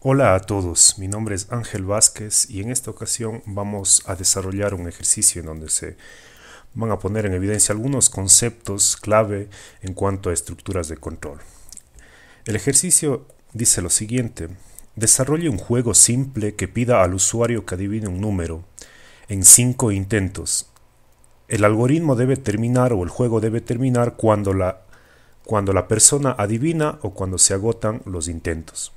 Hola a todos, mi nombre es Ángel Vázquez y en esta ocasión vamos a desarrollar un ejercicio en donde se van a poner en evidencia algunos conceptos clave en cuanto a estructuras de control. El ejercicio dice lo siguiente, desarrolle un juego simple que pida al usuario que adivine un número en cinco intentos. El algoritmo debe terminar o el juego debe terminar cuando la, cuando la persona adivina o cuando se agotan los intentos.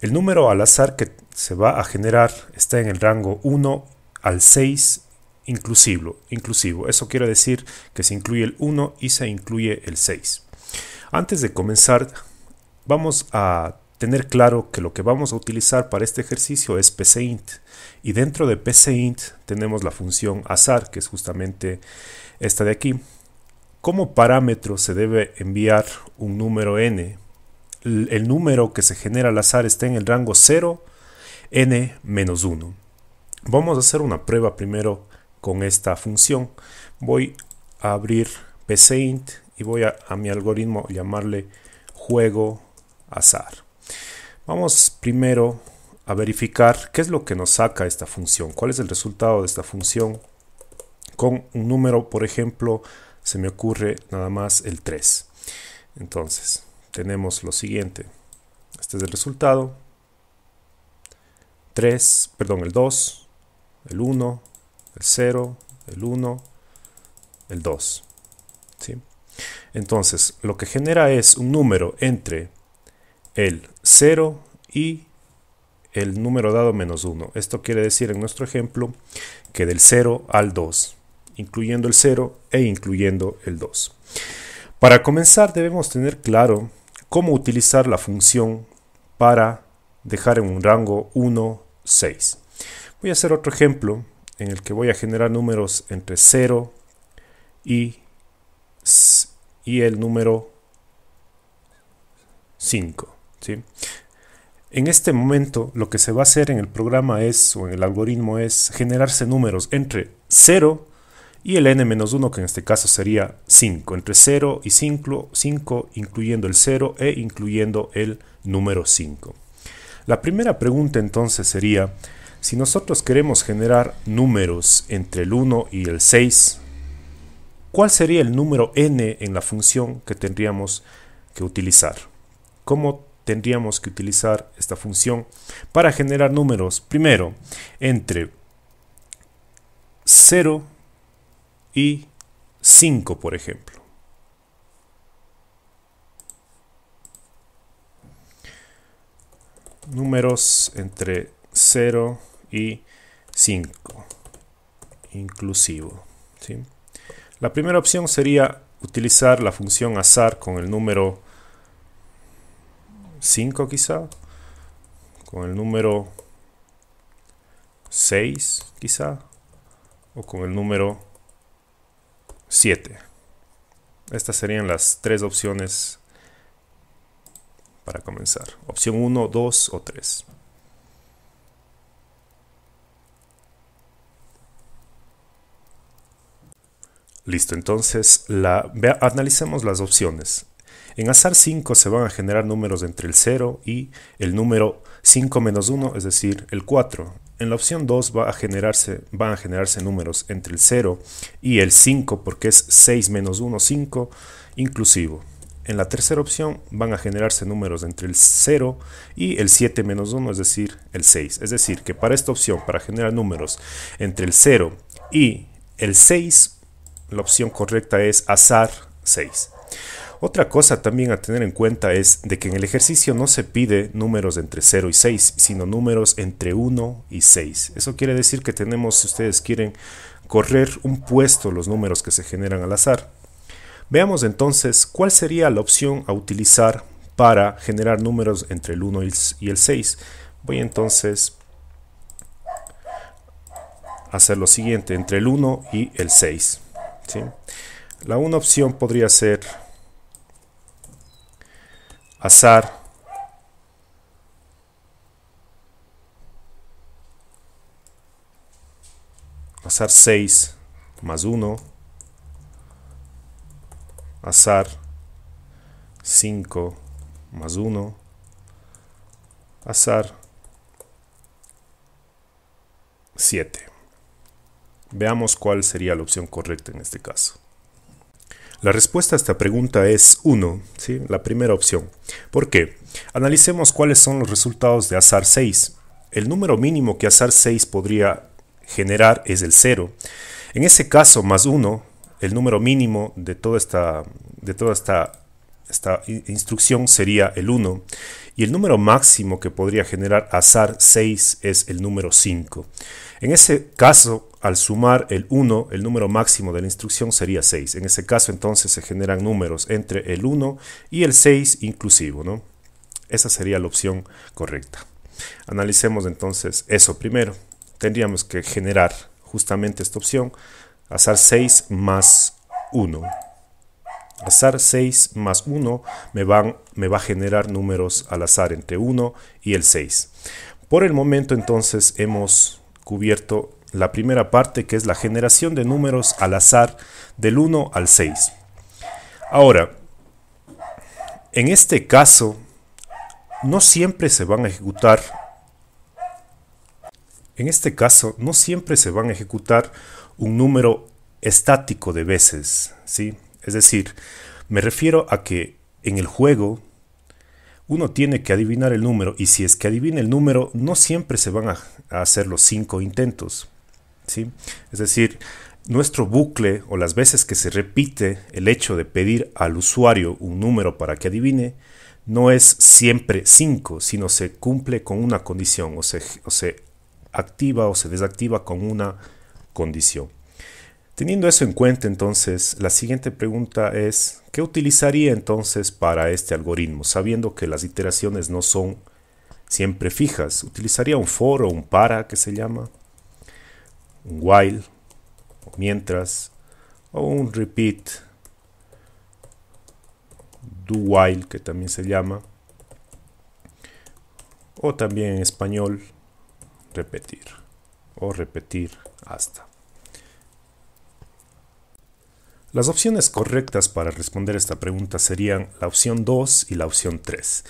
El número al azar que se va a generar está en el rango 1 al 6 inclusivo. inclusivo. Eso quiere decir que se incluye el 1 y se incluye el 6. Antes de comenzar, vamos a tener claro que lo que vamos a utilizar para este ejercicio es PCInt. Y dentro de PCInt tenemos la función azar, que es justamente esta de aquí. Como parámetro se debe enviar un número n el número que se genera al azar está en el rango 0, n menos 1. Vamos a hacer una prueba primero con esta función. Voy a abrir PCInt y voy a, a mi algoritmo llamarle juego azar. Vamos primero a verificar qué es lo que nos saca esta función, cuál es el resultado de esta función con un número, por ejemplo, se me ocurre nada más el 3. Entonces, tenemos lo siguiente. Este es el resultado. 3, perdón, el 2, el 1, el 0, el 1, el 2. Entonces, lo que genera es un número entre el 0 y el número dado menos 1. Esto quiere decir en nuestro ejemplo que del 0 al 2, incluyendo el 0 e incluyendo el 2. Para comenzar debemos tener claro cómo utilizar la función para dejar en un rango 1, 6. Voy a hacer otro ejemplo en el que voy a generar números entre 0 y, el número 5. En este momento lo que se va a hacer en el programa es, o en el algoritmo es, generarse números entre 0 y el n-1 que en este caso sería 5, entre 0 y 5, 5 incluyendo el 0 e incluyendo el número 5. La primera pregunta entonces sería, si nosotros queremos generar números entre el 1 y el 6, ¿cuál sería el número n en la función que tendríamos que utilizar? ¿Cómo tendríamos que utilizar esta función para generar números? Primero, entre 0 y y 5, por ejemplo. Números entre 0 y 5, inclusivo. La primera opción sería utilizar la función azar con el número 5 quizá, con el número 6 quizá, o con el número 7. Estas serían las tres opciones para comenzar. Opción 1, 2 o 3. Listo, entonces la, analicemos las opciones. En azar 5 se van a generar números entre el 0 y el número 5 menos 1, es decir, el 4 en la opción 2 va a generarse, van a generarse números entre el 0 y el 5 porque es 6 menos 1, 5 inclusivo. En la tercera opción van a generarse números entre el 0 y el 7 menos 1, es decir, el 6. Es decir, que para esta opción, para generar números entre el 0 y el 6, la opción correcta es azar 6. Otra cosa también a tener en cuenta es de que en el ejercicio no se pide números entre 0 y 6, sino números entre 1 y 6. Eso quiere decir que tenemos, si ustedes quieren, correr un puesto los números que se generan al azar. Veamos entonces cuál sería la opción a utilizar para generar números entre el 1 y el 6. Voy entonces a hacer lo siguiente, entre el 1 y el 6. La una opción podría ser azar, azar 6 más 1, azar 5 más 1, azar 7. Veamos cuál sería la opción correcta en este caso. La respuesta a esta pregunta es 1, la primera opción. ¿Por qué? Analicemos cuáles son los resultados de azar 6. El número mínimo que azar 6 podría generar es el 0. En ese caso, más 1, el número mínimo de toda esta, de toda esta, esta instrucción sería el 1. Y el número máximo que podría generar azar 6 es el número 5. En ese caso, al sumar el 1, el número máximo de la instrucción sería 6. En ese caso entonces se generan números entre el 1 y el 6 inclusivo. ¿no? Esa sería la opción correcta. Analicemos entonces eso primero. Tendríamos que generar justamente esta opción. Azar 6 más 1. Azar 6 más 1 me, van, me va a generar números al azar entre 1 y el 6. Por el momento entonces hemos cubierto la primera parte que es la generación de números al azar del 1 al 6. Ahora, en este caso, no siempre se van a ejecutar en este caso, no siempre se van a ejecutar un número estático de veces, ¿sí? Es decir, me refiero a que en el juego uno tiene que adivinar el número y si es que adivina el número, no siempre se van a, hacer los cinco intentos. Es decir, nuestro bucle o las veces que se repite el hecho de pedir al usuario un número para que adivine, no es siempre 5, sino se cumple con una condición o se, o se activa o se desactiva con una condición. Teniendo eso en cuenta, entonces, la siguiente pregunta es, ¿qué utilizaría entonces para este algoritmo? Sabiendo que las iteraciones no son siempre fijas, ¿utilizaría un for o un para que se llama? un while, mientras, o un repeat, do while que también se llama, o también en español, repetir, o repetir hasta. Las opciones correctas para responder esta pregunta serían la opción 2 y la opción 3.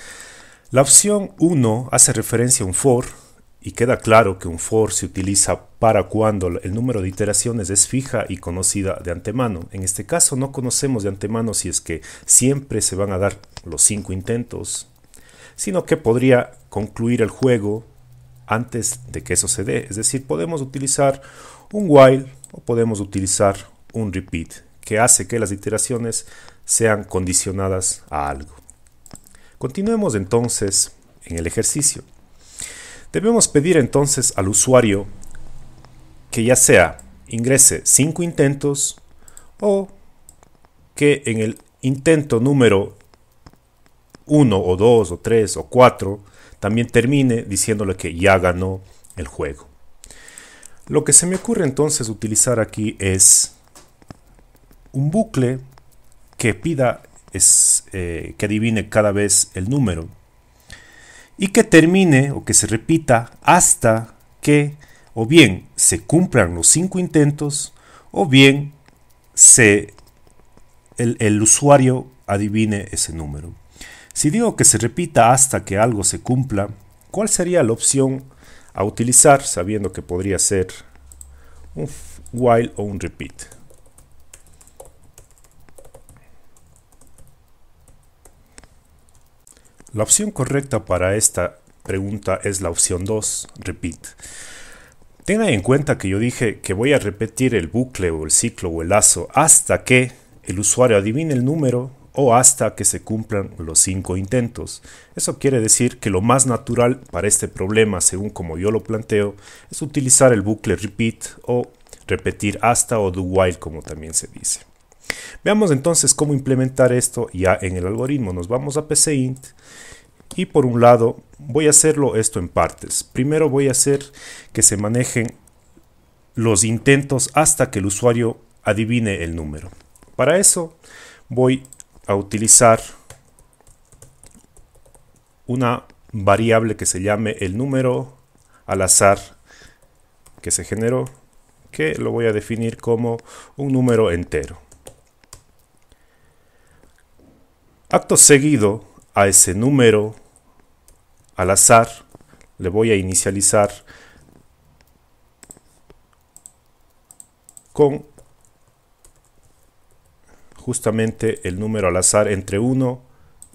La opción 1 hace referencia a un for, y queda claro que un for se utiliza para cuando el número de iteraciones es fija y conocida de antemano. En este caso no conocemos de antemano si es que siempre se van a dar los cinco intentos, sino que podría concluir el juego antes de que eso se dé. Es decir, podemos utilizar un while o podemos utilizar un repeat, que hace que las iteraciones sean condicionadas a algo. Continuemos entonces en el ejercicio. Debemos pedir entonces al usuario que ya sea ingrese 5 intentos o que en el intento número 1 o 2 o 3 o 4 también termine diciéndole que ya ganó el juego. Lo que se me ocurre entonces utilizar aquí es un bucle que pida es, eh, que adivine cada vez el número y que termine o que se repita hasta que o bien se cumplan los cinco intentos o bien se, el, el usuario adivine ese número. Si digo que se repita hasta que algo se cumpla, ¿cuál sería la opción a utilizar sabiendo que podría ser un while o un repeat? La opción correcta para esta pregunta es la opción 2, repeat. Tenga en cuenta que yo dije que voy a repetir el bucle o el ciclo o el lazo hasta que el usuario adivine el número o hasta que se cumplan los cinco intentos. Eso quiere decir que lo más natural para este problema, según como yo lo planteo, es utilizar el bucle repeat o repetir hasta o do while como también se dice. Veamos entonces cómo implementar esto ya en el algoritmo. Nos vamos a PCInt y por un lado voy a hacerlo esto en partes. Primero voy a hacer que se manejen los intentos hasta que el usuario adivine el número. Para eso voy a utilizar una variable que se llame el número al azar que se generó, que lo voy a definir como un número entero. Acto seguido a ese número al azar le voy a inicializar con justamente el número al azar entre 1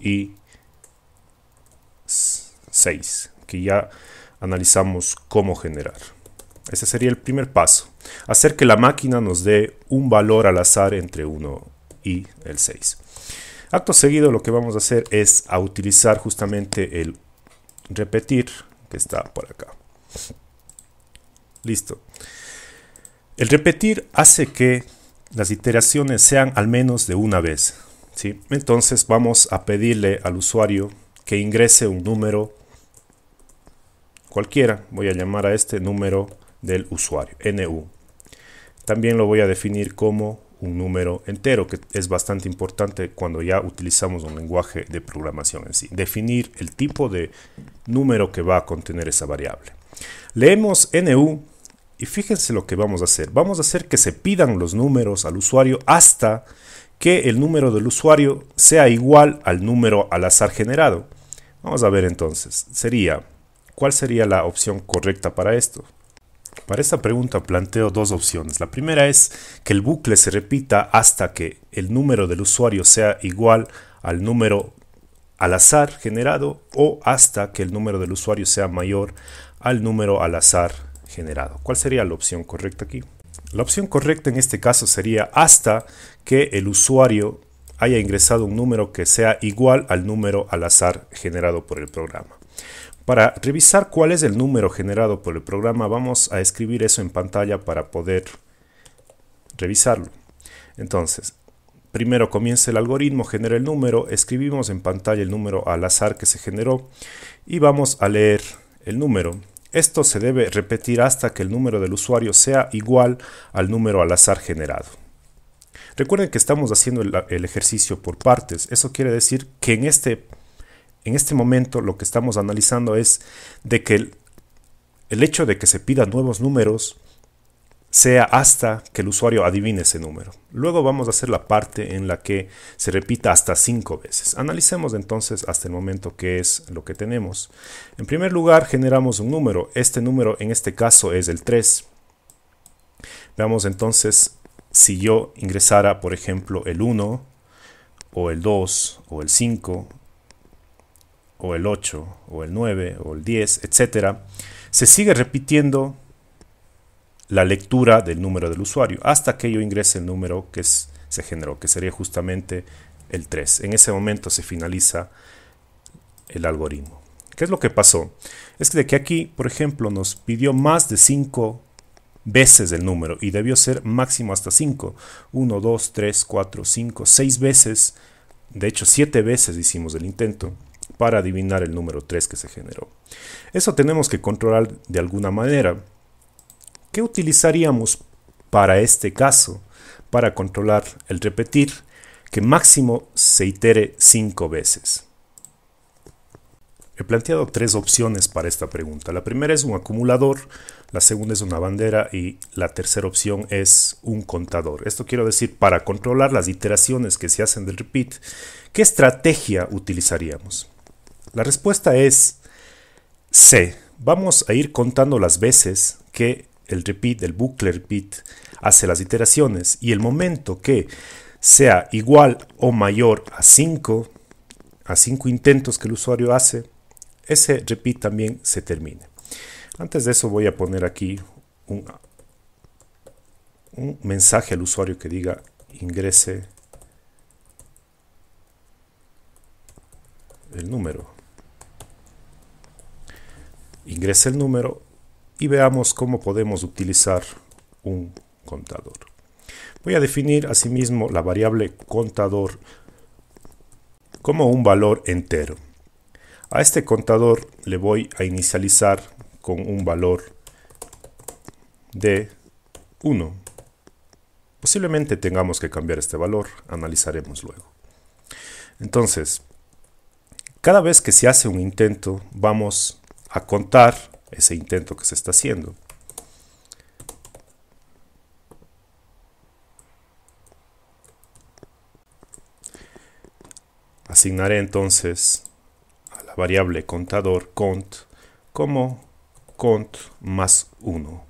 y 6 que ya analizamos cómo generar. Ese sería el primer paso. Hacer que la máquina nos dé un valor al azar entre 1 y el 6. Acto seguido lo que vamos a hacer es a utilizar justamente el repetir que está por acá. Listo. El repetir hace que las iteraciones sean al menos de una vez. ¿sí? Entonces vamos a pedirle al usuario que ingrese un número cualquiera. Voy a llamar a este número del usuario, NU. También lo voy a definir como un número entero, que es bastante importante cuando ya utilizamos un lenguaje de programación en sí. Definir el tipo de número que va a contener esa variable. Leemos NU y fíjense lo que vamos a hacer. Vamos a hacer que se pidan los números al usuario hasta que el número del usuario sea igual al número al azar generado. Vamos a ver entonces, sería, ¿cuál sería la opción correcta para esto? Para esta pregunta planteo dos opciones. La primera es que el bucle se repita hasta que el número del usuario sea igual al número al azar generado o hasta que el número del usuario sea mayor al número al azar generado. ¿Cuál sería la opción correcta aquí? La opción correcta en este caso sería hasta que el usuario haya ingresado un número que sea igual al número al azar generado por el programa. Para revisar cuál es el número generado por el programa, vamos a escribir eso en pantalla para poder revisarlo. Entonces, primero comienza el algoritmo, genera el número, escribimos en pantalla el número al azar que se generó y vamos a leer el número. Esto se debe repetir hasta que el número del usuario sea igual al número al azar generado. Recuerden que estamos haciendo el, ejercicio por partes. Eso quiere decir que en este en este momento lo que estamos analizando es de que el, hecho de que se pidan nuevos números sea hasta que el usuario adivine ese número. Luego vamos a hacer la parte en la que se repita hasta cinco veces. Analicemos entonces hasta el momento qué es lo que tenemos. En primer lugar generamos un número. Este número en este caso es el 3. Veamos entonces si yo ingresara por ejemplo el 1 o el 2 o el 5 o el 8, o el 9, o el 10, etcétera se sigue repitiendo la lectura del número del usuario hasta que yo ingrese el número que es, se generó, que sería justamente el 3. En ese momento se finaliza el algoritmo. ¿Qué es lo que pasó? Es de que aquí, por ejemplo, nos pidió más de 5 veces el número y debió ser máximo hasta 5. 1, 2, 3, 4, 5, 6 veces. De hecho, 7 veces hicimos el intento para adivinar el número 3 que se generó. Eso tenemos que controlar de alguna manera. ¿Qué utilizaríamos para este caso? Para controlar el repetir, que máximo se itere 5 veces. He planteado tres opciones para esta pregunta. La primera es un acumulador, la segunda es una bandera y la tercera opción es un contador. Esto quiero decir, para controlar las iteraciones que se hacen del repeat, ¿qué estrategia utilizaríamos? La respuesta es C. Vamos a ir contando las veces que el repeat, el bucle repeat, hace las iteraciones y el momento que sea igual o mayor a 5, a 5 intentos que el usuario hace, ese repeat también se termine. Antes de eso voy a poner aquí un, un mensaje al usuario que diga ingrese el número ingrese el número y veamos cómo podemos utilizar un contador. Voy a definir asimismo la variable contador como un valor entero. A este contador le voy a inicializar con un valor de 1. Posiblemente tengamos que cambiar este valor, analizaremos luego. Entonces, cada vez que se hace un intento, vamos a contar ese intento que se está haciendo. Asignaré entonces a la variable contador cont como cont más uno.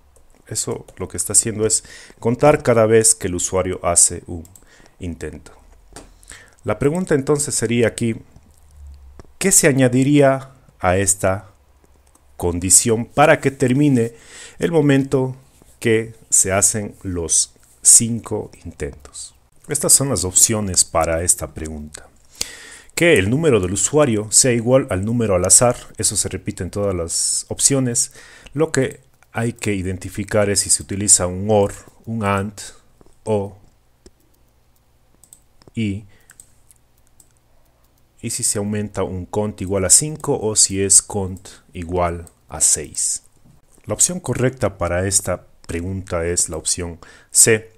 Eso lo que está haciendo es contar cada vez que el usuario hace un intento. La pregunta entonces sería aquí, ¿qué se añadiría a esta condición para que termine el momento que se hacen los cinco intentos. Estas son las opciones para esta pregunta. Que el número del usuario sea igual al número al azar, eso se repite en todas las opciones. Lo que hay que identificar es si se utiliza un OR, un AND o y y si se aumenta un cont igual a 5 o si es cont igual a 6. La opción correcta para esta pregunta es la opción C.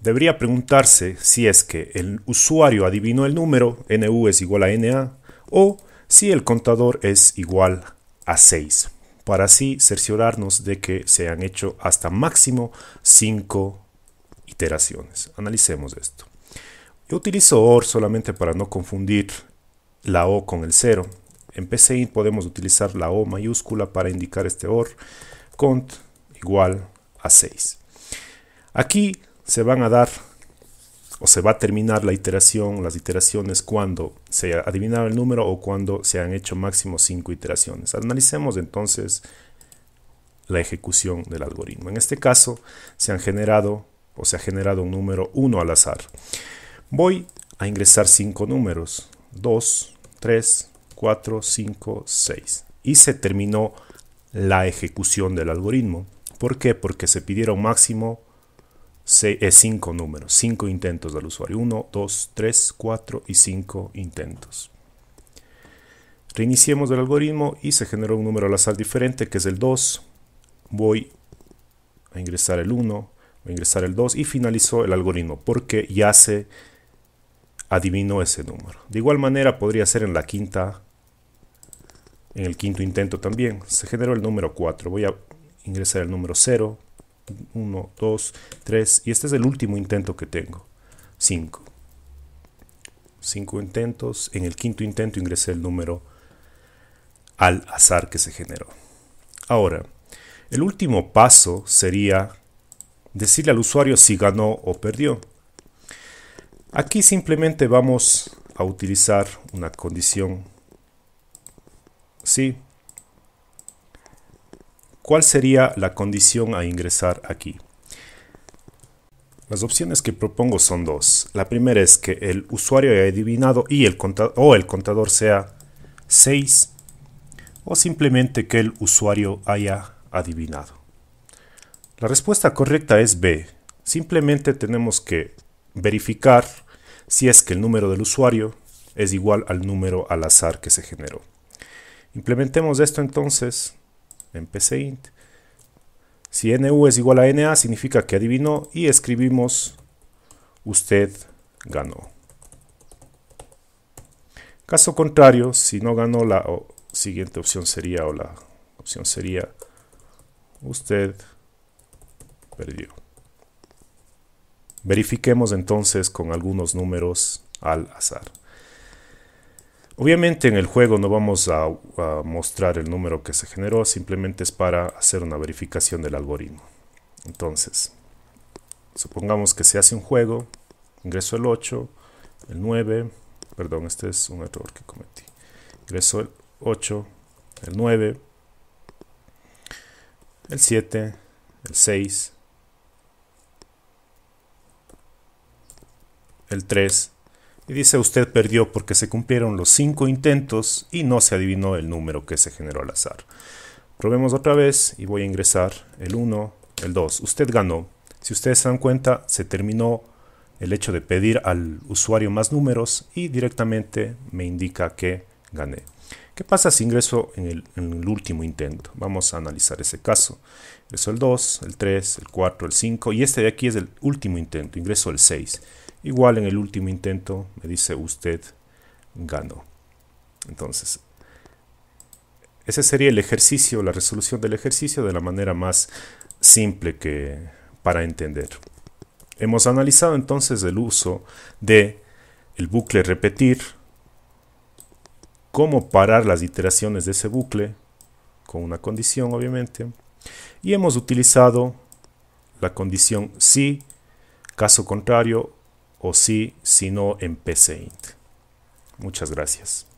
Debería preguntarse si es que el usuario adivinó el número, NU es igual a NA, o si el contador es igual a 6, para así cerciorarnos de que se han hecho hasta máximo 5 iteraciones. Analicemos esto. Yo utilizo OR solamente para no confundir la O con el 0. En PCI podemos utilizar la O mayúscula para indicar este OR. Cont igual a 6. Aquí se van a dar o se va a terminar la iteración, las iteraciones cuando se adivinado el número o cuando se han hecho máximo 5 iteraciones. Analicemos entonces la ejecución del algoritmo. En este caso se han generado o se ha generado un número 1 al azar. Voy a ingresar 5 números. 2, 3, 4, 5, 6. Y se terminó la ejecución del algoritmo. ¿Por qué? Porque se pidieron máximo 5 eh, números, 5 intentos del usuario. 1, 2, 3, 4 y 5 intentos. Reiniciemos el algoritmo y se generó un número al azar diferente que es el 2. Voy a ingresar el 1, voy a ingresar el 2 y finalizó el algoritmo porque ya se adivinó ese número. De igual manera podría ser en la quinta, en el quinto intento también. Se generó el número 4. Voy a ingresar el número 0, 1, 2, 3 y este es el último intento que tengo. 5. 5 intentos. En el quinto intento ingresé el número al azar que se generó. Ahora, el último paso sería decirle al usuario si ganó o perdió. Aquí simplemente vamos a utilizar una condición sí. ¿Cuál sería la condición a ingresar aquí? Las opciones que propongo son dos. La primera es que el usuario haya adivinado y el contador, o el contador sea 6 o simplemente que el usuario haya adivinado. La respuesta correcta es B. Simplemente tenemos que verificar si es que el número del usuario es igual al número al azar que se generó. Implementemos esto entonces en PCInt. Si NU es igual a NA significa que adivinó y escribimos usted ganó. Caso contrario, si no ganó la siguiente opción sería o la opción sería usted perdió. Verifiquemos entonces con algunos números al azar. Obviamente en el juego no vamos a, mostrar el número que se generó, simplemente es para hacer una verificación del algoritmo. Entonces, supongamos que se hace un juego, ingreso el 8, el 9, perdón, este es un error que cometí. Ingreso el 8, el 9, el 7, el 6, el 3, y dice usted perdió porque se cumplieron los 5 intentos y no se adivinó el número que se generó al azar. Probemos otra vez y voy a ingresar el 1, el 2. Usted ganó. Si ustedes se dan cuenta, se terminó el hecho de pedir al usuario más números y directamente me indica que gané. ¿Qué pasa si ingreso en el, último intento? Vamos a analizar ese caso. Ingreso el 2, el 3, el 4, el 5 y este de aquí es el último intento. Ingreso el 6. Igual en el último intento me dice usted ganó. Entonces, ese sería el ejercicio, la resolución del ejercicio de la manera más simple que para entender. Hemos analizado entonces el uso de el bucle repetir, cómo parar las iteraciones de ese bucle, con una condición obviamente, y hemos utilizado la condición si, caso contrario, o sí, si no en PCInt. Muchas gracias.